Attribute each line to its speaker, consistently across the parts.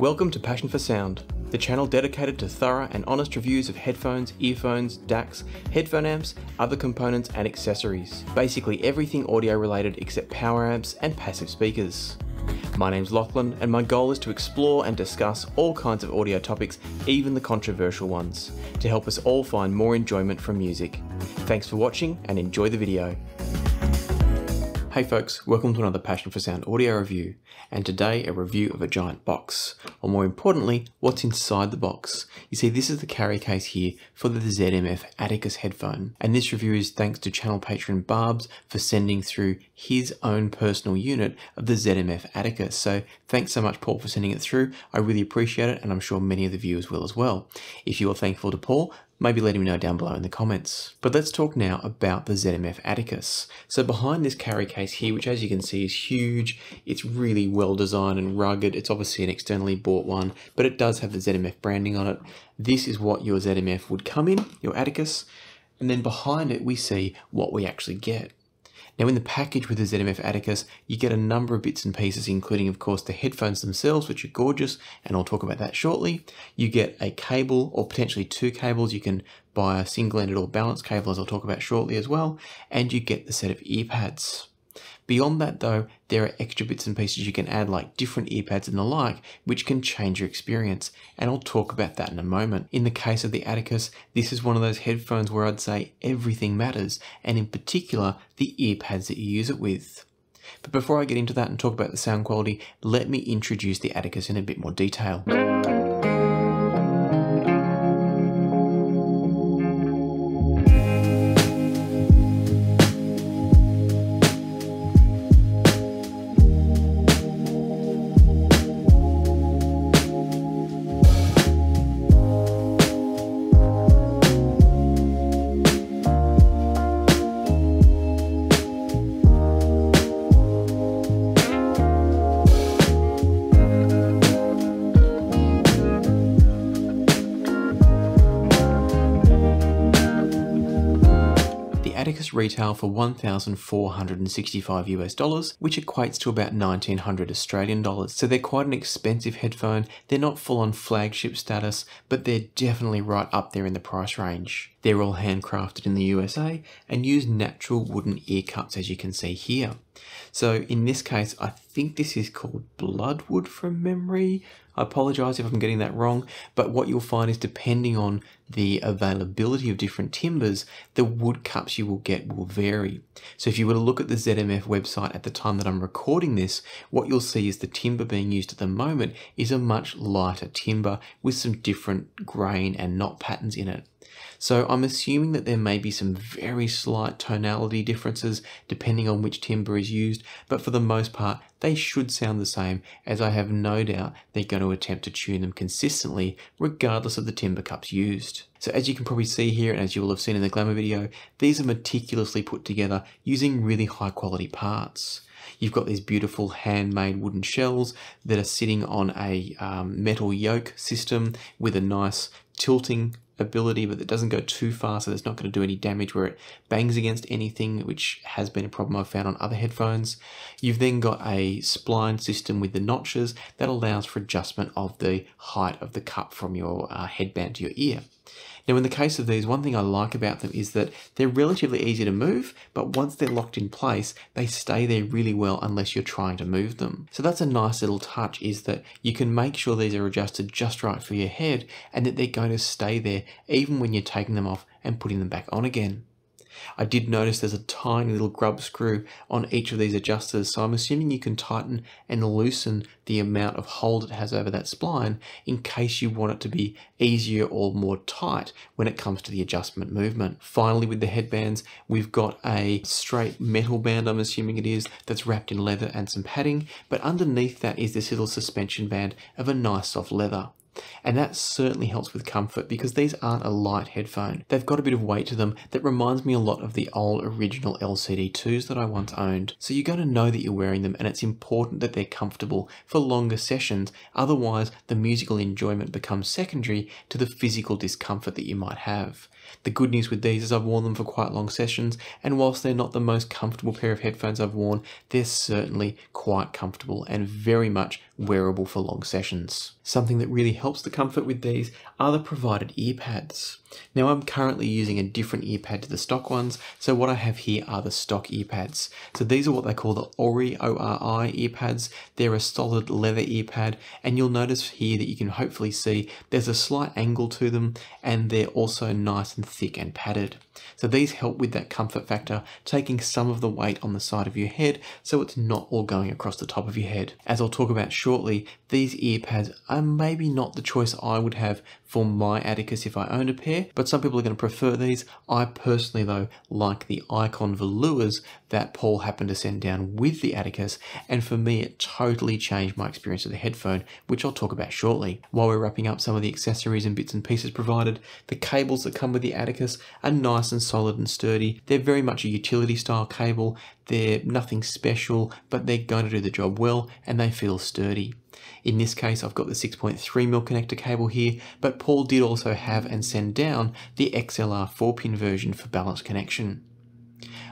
Speaker 1: Welcome to Passion for Sound, the channel dedicated to thorough and honest reviews of headphones, earphones, DACs, headphone amps, other components and accessories. Basically everything audio related except power amps and passive speakers. My name's Lachlan and my goal is to explore and discuss all kinds of audio topics, even the controversial ones, to help us all find more enjoyment from music. Thanks for watching and enjoy the video. Hey folks, welcome to another Passion for Sound audio review, and today a review of a giant box, or more importantly, what's inside the box. You see, this is the carry case here for the ZMF Atticus headphone, and this review is thanks to channel patron Barbs for sending through his own personal unit of the ZMF Atticus, so thanks so much Paul for sending it through, I really appreciate it, and I'm sure many of the viewers will as well. If you are thankful to Paul, Maybe let him know down below in the comments. But let's talk now about the ZMF Atticus. So behind this carry case here, which as you can see is huge, it's really well designed and rugged. It's obviously an externally bought one, but it does have the ZMF branding on it. This is what your ZMF would come in, your Atticus. And then behind it, we see what we actually get. Now in the package with the ZMF Atticus, you get a number of bits and pieces, including of course the headphones themselves, which are gorgeous, and I'll talk about that shortly. You get a cable or potentially two cables. You can buy a single-ended or balanced cable, as I'll talk about shortly as well. And you get the set of ear pads. Beyond that though, there are extra bits and pieces you can add like different earpads and the like, which can change your experience. And I'll talk about that in a moment. In the case of the Atticus, this is one of those headphones where I'd say everything matters, and in particular, the earpads that you use it with. But before I get into that and talk about the sound quality, let me introduce the Atticus in a bit more detail. retail for 1,465 US dollars, which equates to about 1,900 Australian dollars. So they're quite an expensive headphone. They're not full on flagship status, but they're definitely right up there in the price range. They're all handcrafted in the USA and use natural wooden ear cups as you can see here. So in this case, I think this is called bloodwood from memory. I apologize if I'm getting that wrong, but what you'll find is depending on the availability of different timbers, the wood cups you will get will vary. So if you were to look at the ZMF website at the time that I'm recording this, what you'll see is the timber being used at the moment is a much lighter timber with some different grain and knot patterns in it. So I'm assuming that there may be some very slight tonality differences depending on which timbre is used, but for the most part, they should sound the same as I have no doubt they're going to attempt to tune them consistently regardless of the timber cups used. So as you can probably see here and as you will have seen in the glamour video, these are meticulously put together using really high quality parts. You've got these beautiful handmade wooden shells that are sitting on a um, metal yoke system with a nice tilting ability, but it doesn't go too far, so it's not going to do any damage where it bangs against anything, which has been a problem I've found on other headphones. You've then got a spline system with the notches that allows for adjustment of the height of the cup from your uh, headband to your ear. Now, in the case of these, one thing I like about them is that they're relatively easy to move, but once they're locked in place, they stay there really well unless you're trying to move them. So that's a nice little touch is that you can make sure these are adjusted just right for your head and that they're going to stay there even when you're taking them off and putting them back on again. I did notice there's a tiny little grub screw on each of these adjusters, so I'm assuming you can tighten and loosen the amount of hold it has over that spline in case you want it to be easier or more tight when it comes to the adjustment movement. Finally, with the headbands, we've got a straight metal band, I'm assuming it is, that's wrapped in leather and some padding, but underneath that is this little suspension band of a nice soft leather. And that certainly helps with comfort because these aren't a light headphone. They've got a bit of weight to them that reminds me a lot of the old original LCD2s that I once owned. So you are going to know that you're wearing them and it's important that they're comfortable for longer sessions. Otherwise, the musical enjoyment becomes secondary to the physical discomfort that you might have. The good news with these is I've worn them for quite long sessions, and whilst they're not the most comfortable pair of headphones I've worn, they're certainly quite comfortable and very much wearable for long sessions. Something that really helps the comfort with these are the provided ear pads. Now I'm currently using a different ear pad to the stock ones, so what I have here are the stock ear pads. So these are what they call the Ori, O-R-I ear pads. They're a solid leather ear pad, and you'll notice here that you can hopefully see there's a slight angle to them, and they're also nice and thick and padded. So these help with that comfort factor, taking some of the weight on the side of your head so it's not all going across the top of your head. As I'll talk about shortly, these ear pads are maybe not the choice I would have for my Atticus if I owned a pair, but some people are going to prefer these. I personally though like the Icon Velours that Paul happened to send down with the Atticus, and for me it totally changed my experience of the headphone, which I'll talk about shortly. While we're wrapping up some of the accessories and bits and pieces provided, the cables that come with with the Atticus are nice and solid and sturdy. They're very much a utility style cable. They're nothing special, but they're going to do the job well and they feel sturdy. In this case, I've got the 6.3mm connector cable here, but Paul did also have and send down the XLR 4-pin version for balanced connection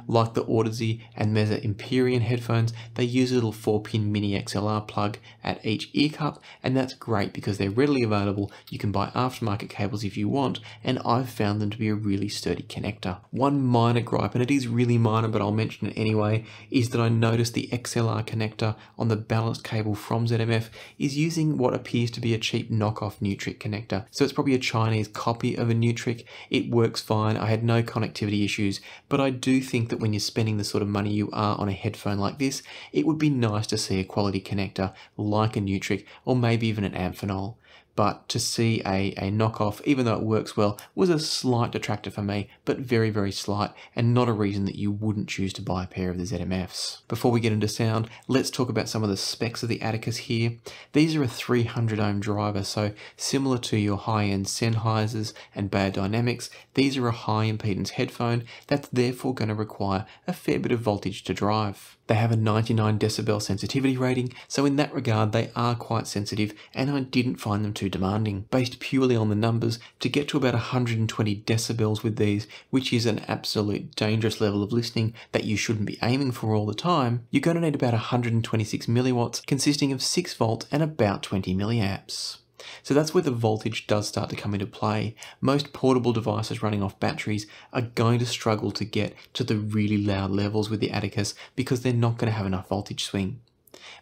Speaker 1: like the Audazey and Mesa Empyrean headphones, they use a little 4-pin mini XLR plug at each ear cup, and that's great because they're readily available, you can buy aftermarket cables if you want, and I've found them to be a really sturdy connector. One minor gripe, and it is really minor but I'll mention it anyway, is that I noticed the XLR connector on the balanced cable from ZMF is using what appears to be a cheap knockoff Nutric connector, so it's probably a Chinese copy of a Nutric, it works fine, I had no connectivity issues, but I do think that that when you're spending the sort of money you are on a headphone like this, it would be nice to see a quality connector like a Nutric or maybe even an Amphenol but to see a, a knockoff, even though it works well, was a slight detractor for me, but very, very slight, and not a reason that you wouldn't choose to buy a pair of the ZMFs. Before we get into sound, let's talk about some of the specs of the Atticus here. These are a 300 ohm driver, so similar to your high-end Sennheisers and Bad Dynamics, these are a high impedance headphone that's therefore going to require a fair bit of voltage to drive. They have a 99 decibel sensitivity rating, so in that regard they are quite sensitive and I didn't find them too demanding. Based purely on the numbers, to get to about 120 decibels with these, which is an absolute dangerous level of listening that you shouldn't be aiming for all the time, you're going to need about 126 milliwatts consisting of 6 volts and about 20 milliamps. So that's where the voltage does start to come into play. Most portable devices running off batteries are going to struggle to get to the really loud levels with the Atticus because they're not going to have enough voltage swing.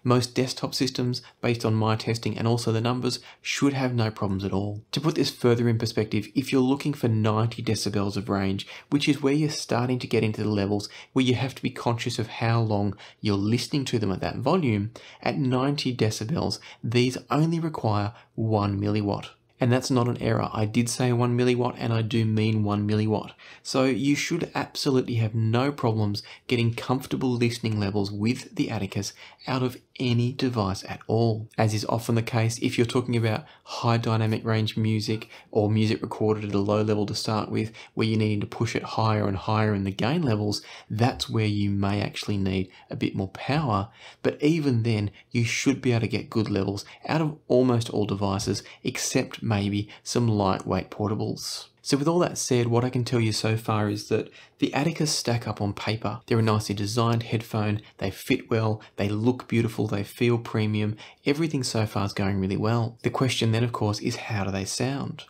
Speaker 1: Most desktop systems, based on my testing and also the numbers, should have no problems at all. To put this further in perspective, if you're looking for 90 decibels of range, which is where you're starting to get into the levels where you have to be conscious of how long you're listening to them at that volume, at 90 decibels, these only require 1 milliwatt. And that's not an error. I did say 1 milliwatt and I do mean 1 milliwatt. So you should absolutely have no problems getting comfortable listening levels with the Atticus out of any device at all, as is often the case if you're talking about high dynamic range music or music recorded at a low level to start with, where you're needing to push it higher and higher in the gain levels, that's where you may actually need a bit more power. But even then, you should be able to get good levels out of almost all devices, except maybe some lightweight portables. So with all that said, what I can tell you so far is that the Atticus stack up on paper. They're a nicely designed headphone, they fit well, they look beautiful, they feel premium, everything so far is going really well. The question then of course is how do they sound?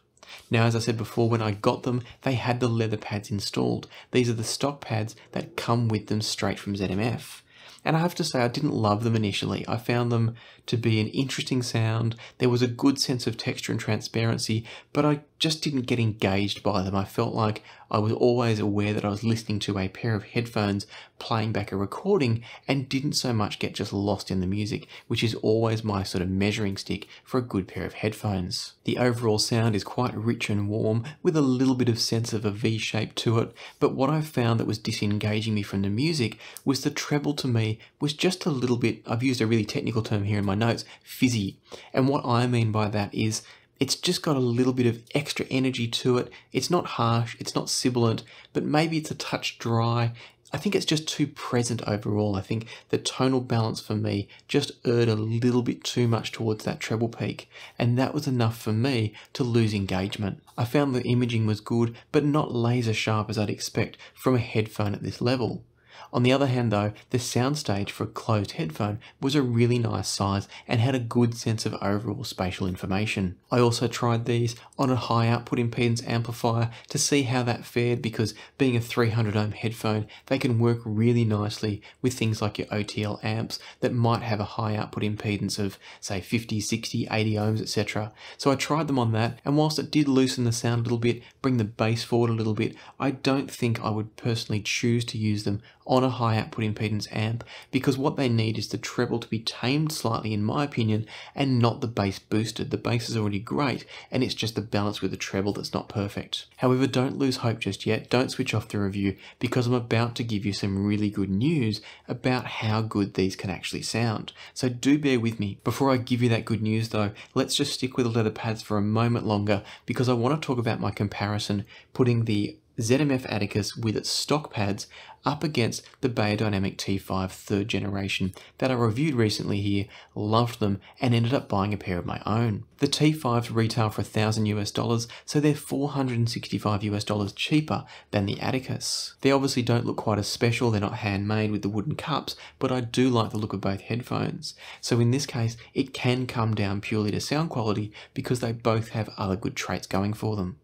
Speaker 1: Now, as I said before, when I got them, they had the leather pads installed. These are the stock pads that come with them straight from ZMF. And I have to say, I didn't love them initially. I found them to be an interesting sound. There was a good sense of texture and transparency, but I just didn't get engaged by them. I felt like I was always aware that I was listening to a pair of headphones playing back a recording and didn't so much get just lost in the music, which is always my sort of measuring stick for a good pair of headphones. The overall sound is quite rich and warm with a little bit of sense of a V shape to it, but what I found that was disengaging me from the music was the treble to me was just a little bit, I've used a really technical term here in my notes, fizzy. And what I mean by that is it's just got a little bit of extra energy to it. It's not harsh, it's not sibilant, but maybe it's a touch dry. I think it's just too present overall. I think the tonal balance for me just erred a little bit too much towards that treble peak, and that was enough for me to lose engagement. I found the imaging was good, but not laser sharp as I'd expect from a headphone at this level. On the other hand, though, the soundstage for a closed headphone was a really nice size and had a good sense of overall spatial information. I also tried these on a high output impedance amplifier to see how that fared because being a 300 ohm headphone, they can work really nicely with things like your OTL amps that might have a high output impedance of say 50, 60, 80 ohms, etc. So I tried them on that and whilst it did loosen the sound a little bit, bring the bass forward a little bit, I don't think I would personally choose to use them on a high output impedance amp because what they need is the treble to be tamed slightly in my opinion and not the bass boosted. The bass is already great and it's just the balance with the treble that's not perfect. However, don't lose hope just yet. Don't switch off the review because I'm about to give you some really good news about how good these can actually sound. So do bear with me. Before I give you that good news though, let's just stick with the leather pads for a moment longer because I want to talk about my comparison putting the ZMF Atticus with its stock pads up against the Biodynamic T5 third generation that I reviewed recently here, loved them, and ended up buying a pair of my own. The T5s retail for 1000 US dollars, so they're 465 US dollars cheaper than the Atticus. They obviously don't look quite as special, they're not handmade with the wooden cups, but I do like the look of both headphones. So in this case, it can come down purely to sound quality because they both have other good traits going for them.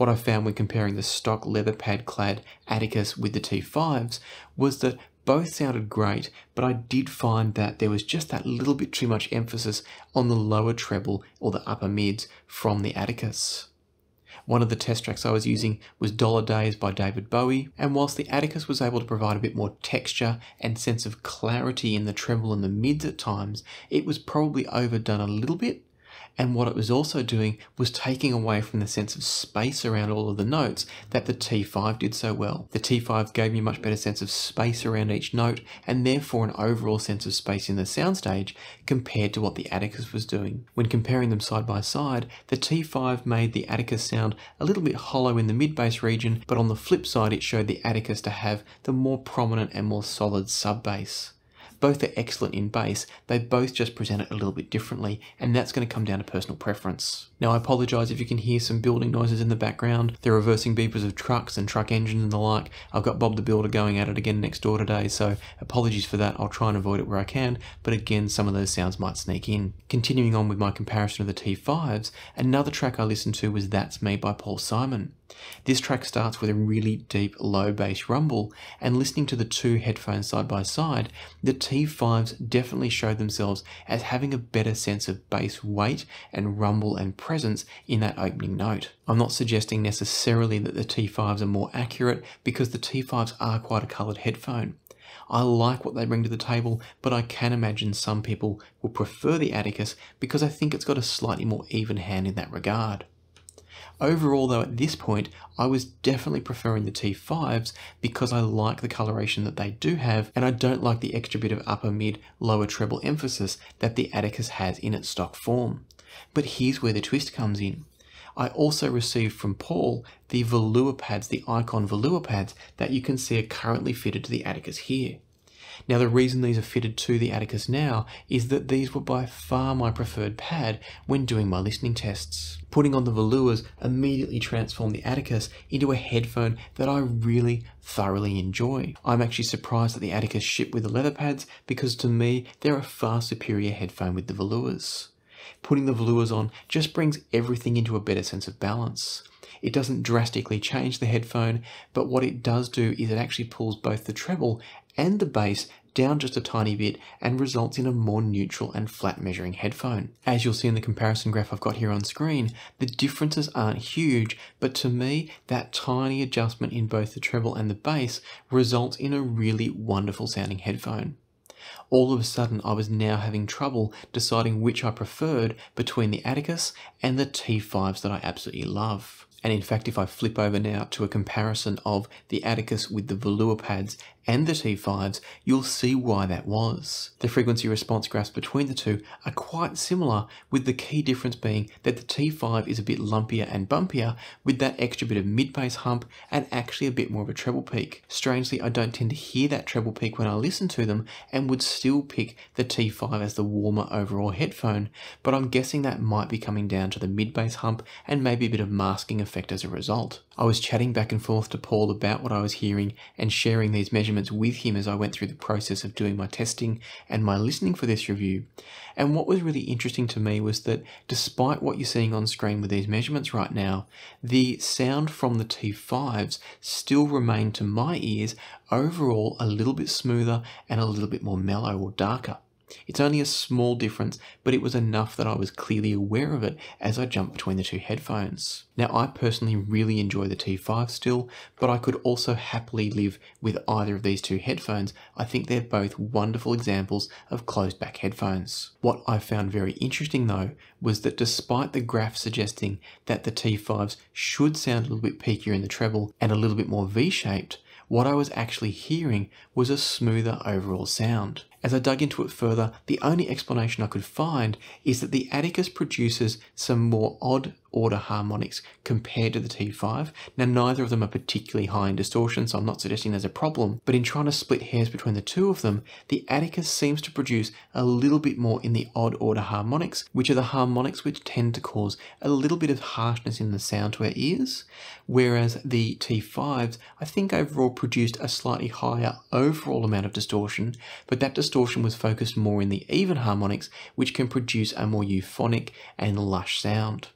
Speaker 1: What I found when comparing the stock leather pad clad Atticus with the T5s was that both sounded great, but I did find that there was just that little bit too much emphasis on the lower treble or the upper mids from the Atticus. One of the test tracks I was using was Dollar Days by David Bowie, and whilst the Atticus was able to provide a bit more texture and sense of clarity in the treble and the mids at times, it was probably overdone a little bit and what it was also doing was taking away from the sense of space around all of the notes that the T5 did so well. The T5 gave me a much better sense of space around each note and therefore an overall sense of space in the soundstage compared to what the Atticus was doing. When comparing them side by side, the T5 made the Atticus sound a little bit hollow in the mid bass region, but on the flip side, it showed the Atticus to have the more prominent and more solid sub bass. Both are excellent in bass. they both just present it a little bit differently, and that's going to come down to personal preference. Now I apologise if you can hear some building noises in the background, the reversing beepers of trucks and truck engines and the like. I've got Bob the Builder going at it again next door today, so apologies for that, I'll try and avoid it where I can, but again some of those sounds might sneak in. Continuing on with my comparison of the T5s, another track I listened to was That's Me by Paul Simon. This track starts with a really deep low bass rumble, and listening to the two headphones side by side, the T5s definitely show themselves as having a better sense of bass weight and rumble and presence in that opening note. I'm not suggesting necessarily that the T5s are more accurate because the T5s are quite a coloured headphone. I like what they bring to the table, but I can imagine some people will prefer the Atticus because I think it's got a slightly more even hand in that regard. Overall though at this point I was definitely preferring the T5s because I like the coloration that they do have and I don't like the extra bit of upper mid lower treble emphasis that the Atticus has in its stock form. But here's where the twist comes in. I also received from Paul the velour pads, the Icon velour pads that you can see are currently fitted to the Atticus here. Now, the reason these are fitted to the Atticus now is that these were by far my preferred pad when doing my listening tests. Putting on the velours immediately transformed the Atticus into a headphone that I really thoroughly enjoy. I'm actually surprised that the Atticus shipped with the leather pads because to me, they're a far superior headphone with the velours. Putting the velours on just brings everything into a better sense of balance. It doesn't drastically change the headphone, but what it does do is it actually pulls both the treble and the bass down just a tiny bit and results in a more neutral and flat measuring headphone. As you'll see in the comparison graph I've got here on screen, the differences aren't huge, but to me, that tiny adjustment in both the treble and the bass results in a really wonderful sounding headphone. All of a sudden, I was now having trouble deciding which I preferred between the Atticus and the T5s that I absolutely love. And in fact, if I flip over now to a comparison of the Atticus with the Velour pads and the T5s, you'll see why that was. The frequency response graphs between the two are quite similar, with the key difference being that the T5 is a bit lumpier and bumpier, with that extra bit of mid-bass hump and actually a bit more of a treble peak. Strangely, I don't tend to hear that treble peak when I listen to them and would still pick the T5 as the warmer overall headphone, but I'm guessing that might be coming down to the mid-bass hump and maybe a bit of masking effect effect as a result. I was chatting back and forth to Paul about what I was hearing and sharing these measurements with him as I went through the process of doing my testing and my listening for this review. And what was really interesting to me was that despite what you're seeing on screen with these measurements right now, the sound from the T5s still remained to my ears overall a little bit smoother and a little bit more mellow or darker. It's only a small difference, but it was enough that I was clearly aware of it as I jumped between the two headphones. Now, I personally really enjoy the T5 still, but I could also happily live with either of these two headphones. I think they're both wonderful examples of closed back headphones. What I found very interesting though was that despite the graph suggesting that the T5s should sound a little bit peakier in the treble and a little bit more V shaped, what I was actually hearing was a smoother overall sound. As I dug into it further, the only explanation I could find is that the Atticus produces some more odd order harmonics compared to the T5. Now, neither of them are particularly high in distortion, so I'm not suggesting there's a problem, but in trying to split hairs between the two of them, the Atticus seems to produce a little bit more in the odd order harmonics, which are the harmonics which tend to cause a little bit of harshness in the sound to our ears, whereas the T5s, I think overall produced a slightly higher overall amount of distortion, but that does distortion was focused more in the even harmonics, which can produce a more euphonic and lush sound.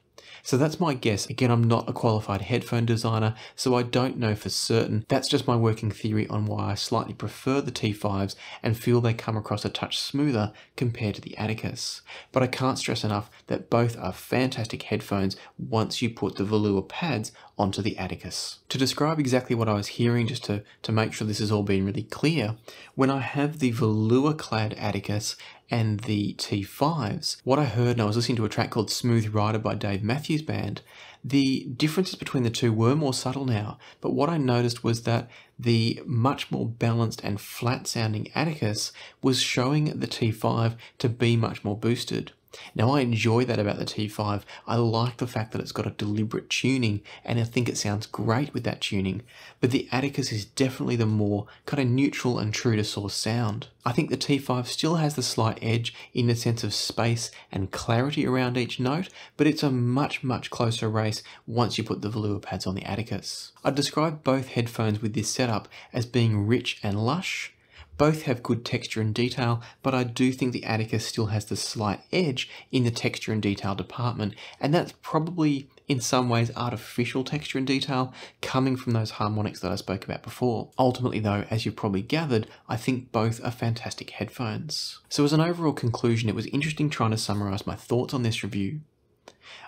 Speaker 1: So that's my guess. Again, I'm not a qualified headphone designer, so I don't know for certain. That's just my working theory on why I slightly prefer the T5s and feel they come across a touch smoother compared to the Atticus. But I can't stress enough that both are fantastic headphones once you put the velour pads onto the Atticus. To describe exactly what I was hearing, just to, to make sure this has all been really clear, when I have the velour-clad Atticus and the T5s, what I heard, and I was listening to a track called Smooth Rider by Dave Matthews Band, the differences between the two were more subtle now, but what I noticed was that the much more balanced and flat sounding Atticus was showing the T5 to be much more boosted. Now, I enjoy that about the T5. I like the fact that it's got a deliberate tuning, and I think it sounds great with that tuning, but the Atticus is definitely the more kind of neutral and true to source sound. I think the T5 still has the slight edge in the sense of space and clarity around each note, but it's a much, much closer race once you put the velour pads on the Atticus. I'd describe both headphones with this setup as being rich and lush, both have good texture and detail, but I do think the Atticus still has the slight edge in the texture and detail department, and that's probably in some ways artificial texture and detail coming from those harmonics that I spoke about before. Ultimately though, as you've probably gathered, I think both are fantastic headphones. So as an overall conclusion, it was interesting trying to summarise my thoughts on this review.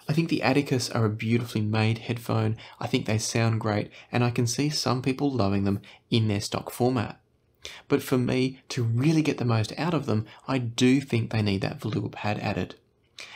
Speaker 1: I think the Atticus are a beautifully made headphone, I think they sound great, and I can see some people loving them in their stock format. But for me, to really get the most out of them, I do think they need that Voluma pad added.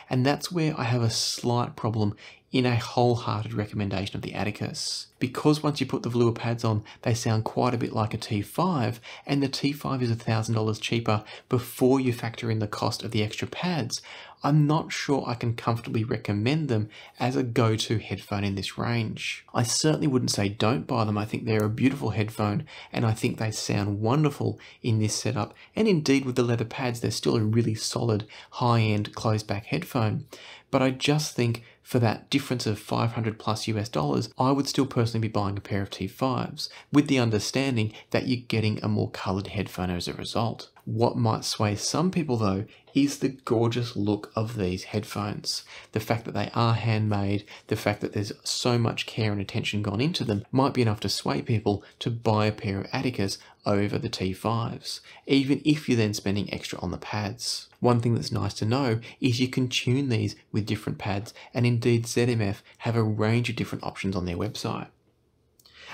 Speaker 1: And that's where I have a slight problem in a wholehearted recommendation of the Atticus. Because once you put the Velour pads on, they sound quite a bit like a T5, and the T5 is $1,000 cheaper before you factor in the cost of the extra pads, I'm not sure I can comfortably recommend them as a go-to headphone in this range. I certainly wouldn't say don't buy them. I think they're a beautiful headphone and I think they sound wonderful in this setup. And indeed with the leather pads, they're still a really solid high-end closed back headphone. But I just think for that difference of 500 plus US dollars, I would still personally be buying a pair of T5s with the understanding that you're getting a more colored headphone as a result. What might sway some people though is the gorgeous look of these headphones. The fact that they are handmade, the fact that there's so much care and attention gone into them might be enough to sway people to buy a pair of Atticas over the T5s, even if you're then spending extra on the pads. One thing that's nice to know is you can tune these with different pads and indeed ZMF have a range of different options on their website.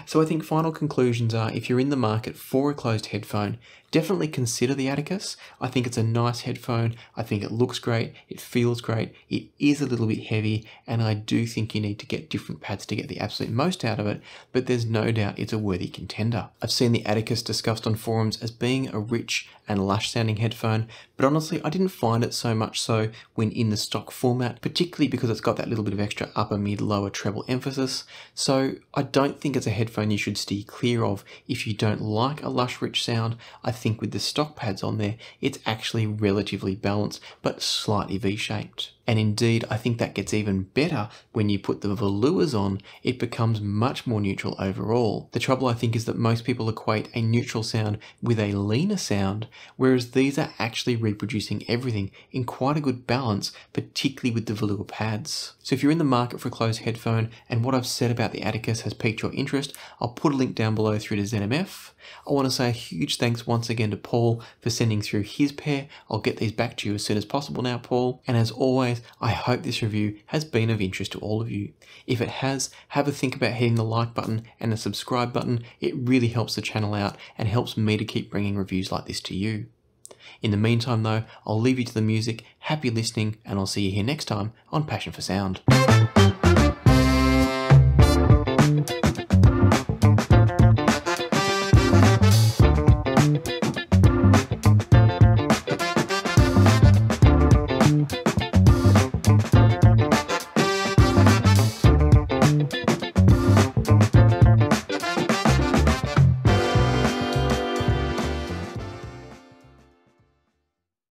Speaker 1: So I think final conclusions are if you're in the market for a closed headphone, definitely consider the Atticus. I think it's a nice headphone. I think it looks great. It feels great. It is a little bit heavy. And I do think you need to get different pads to get the absolute most out of it. But there's no doubt it's a worthy contender. I've seen the Atticus discussed on forums as being a rich and lush sounding headphone. But honestly, I didn't find it so much so when in the stock format, particularly because it's got that little bit of extra upper, mid, lower treble emphasis. So I don't think it's a headphone headphone you should steer clear of if you don't like a lush rich sound. I think with the stock pads on there, it's actually relatively balanced, but slightly V-shaped. And indeed, I think that gets even better when you put the velours on, it becomes much more neutral overall. The trouble I think is that most people equate a neutral sound with a leaner sound, whereas these are actually reproducing everything in quite a good balance, particularly with the velour pads. So if you're in the market for a closed headphone and what I've said about the Atticus has piqued your interest, I'll put a link down below through to ZMF. I want to say a huge thanks once again to Paul for sending through his pair. I'll get these back to you as soon as possible now, Paul. And as always, guys, I hope this review has been of interest to all of you. If it has, have a think about hitting the like button and the subscribe button. It really helps the channel out and helps me to keep bringing reviews like this to you. In the meantime though, I'll leave you to the music, happy listening, and I'll see you here next time on Passion for Sound.